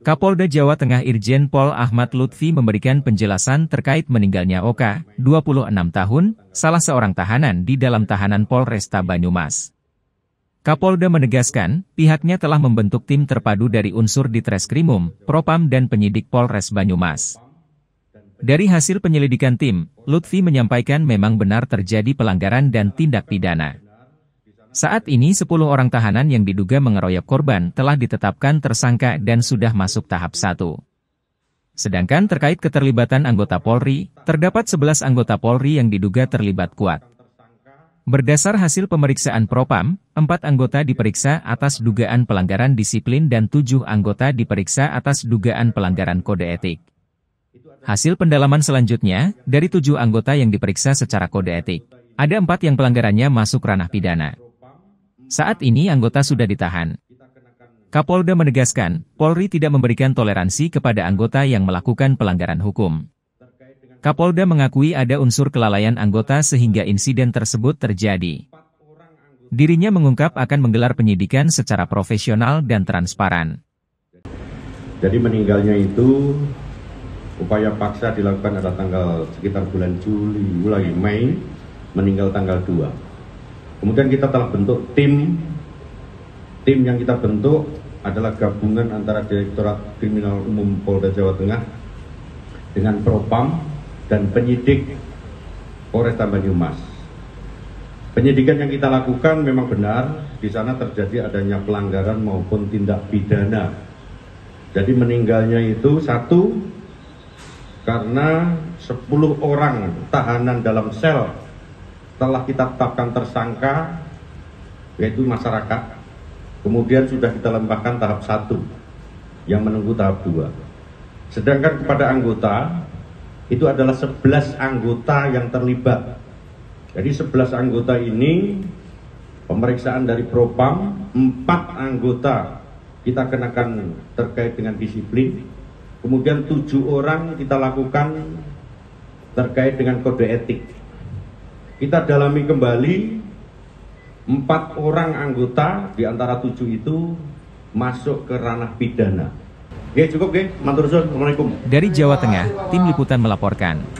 Kapolda Jawa Tengah Irjen Pol Ahmad Lutfi memberikan penjelasan terkait meninggalnya Oka, 26 tahun, salah seorang tahanan di dalam tahanan Polresta Banyumas. Kapolda menegaskan, pihaknya telah membentuk tim terpadu dari unsur di Treskrimum, Propam dan penyidik Polres Banyumas. Dari hasil penyelidikan tim, Lutfi menyampaikan memang benar terjadi pelanggaran dan tindak pidana. Saat ini 10 orang tahanan yang diduga mengeroyok korban telah ditetapkan tersangka dan sudah masuk tahap 1. Sedangkan terkait keterlibatan anggota Polri, terdapat 11 anggota Polri yang diduga terlibat kuat. Berdasar hasil pemeriksaan Propam, 4 anggota diperiksa atas dugaan pelanggaran disiplin dan 7 anggota diperiksa atas dugaan pelanggaran kode etik. Hasil pendalaman selanjutnya, dari 7 anggota yang diperiksa secara kode etik, ada 4 yang pelanggarannya masuk ranah pidana. Saat ini anggota sudah ditahan. Kapolda menegaskan, Polri tidak memberikan toleransi kepada anggota yang melakukan pelanggaran hukum. Kapolda mengakui ada unsur kelalaian anggota sehingga insiden tersebut terjadi. Dirinya mengungkap akan menggelar penyidikan secara profesional dan transparan. Jadi meninggalnya itu upaya paksa dilakukan pada tanggal sekitar bulan Juli, mulai Mei, meninggal tanggal 2. Kemudian kita telah bentuk tim. Tim yang kita bentuk adalah gabungan antara Direktorat Kriminal Umum Polda Jawa Tengah dengan Propam dan penyidik Polresta Banyumas. Penyidikan yang kita lakukan memang benar di sana terjadi adanya pelanggaran maupun tindak pidana. Jadi meninggalnya itu satu karena 10 orang tahanan dalam sel telah kita tetapkan tersangka yaitu masyarakat. Kemudian sudah kita lembahkan tahap satu yang menunggu tahap dua. Sedangkan kepada anggota itu adalah 11 anggota yang terlibat. Jadi 11 anggota ini pemeriksaan dari propam, 4 anggota kita kenakan terkait dengan disiplin. Kemudian 7 orang kita lakukan terkait dengan kode etik kita dalami kembali empat orang anggota di antara tujuh itu masuk ke ranah pidana. Oke, cukup, oke. Mantur Assalamualaikum. Dari Jawa Tengah, tim liputan melaporkan.